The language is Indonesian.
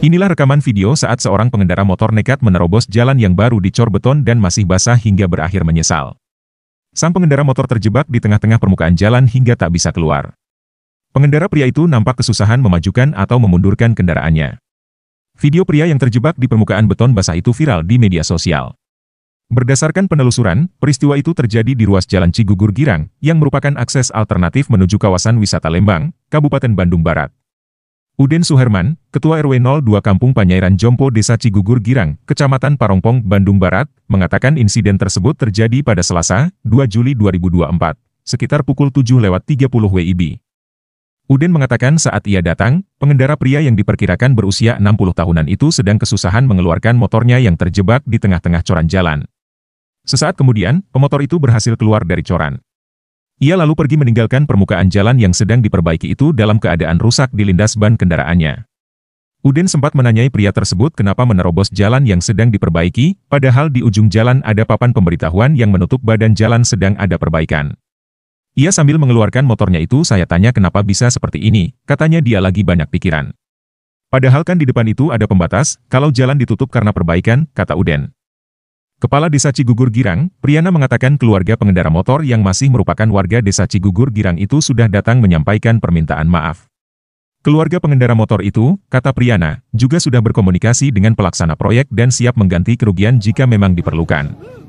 Inilah rekaman video saat seorang pengendara motor nekat menerobos jalan yang baru dicor beton dan masih basah hingga berakhir menyesal. Sang pengendara motor terjebak di tengah-tengah permukaan jalan hingga tak bisa keluar. Pengendara pria itu nampak kesusahan memajukan atau memundurkan kendaraannya. Video pria yang terjebak di permukaan beton basah itu viral di media sosial. Berdasarkan penelusuran, peristiwa itu terjadi di ruas Jalan Cigugur Girang, yang merupakan akses alternatif menuju kawasan wisata Lembang, Kabupaten Bandung Barat. Uden Suherman, Ketua RW 02 Kampung Panyairan Jompo Desa Cigugur Girang, Kecamatan Parongpong, Bandung Barat, mengatakan insiden tersebut terjadi pada Selasa, 2 Juli 2024, sekitar pukul lewat 7.30 WIB. Uden mengatakan saat ia datang, pengendara pria yang diperkirakan berusia 60 tahunan itu sedang kesusahan mengeluarkan motornya yang terjebak di tengah-tengah coran jalan. Sesaat kemudian, pemotor itu berhasil keluar dari coran. Ia lalu pergi meninggalkan permukaan jalan yang sedang diperbaiki itu dalam keadaan rusak di lindas ban kendaraannya. Udin sempat menanyai pria tersebut kenapa menerobos jalan yang sedang diperbaiki, padahal di ujung jalan ada papan pemberitahuan yang menutup badan jalan sedang ada perbaikan. Ia sambil mengeluarkan motornya itu saya tanya kenapa bisa seperti ini, katanya dia lagi banyak pikiran. Padahal kan di depan itu ada pembatas, kalau jalan ditutup karena perbaikan, kata Uden. Kepala Desa Cigugur Girang, Priana mengatakan keluarga pengendara motor yang masih merupakan warga Desa Cigugur Girang itu sudah datang menyampaikan permintaan maaf. Keluarga pengendara motor itu, kata Priana, juga sudah berkomunikasi dengan pelaksana proyek dan siap mengganti kerugian jika memang diperlukan.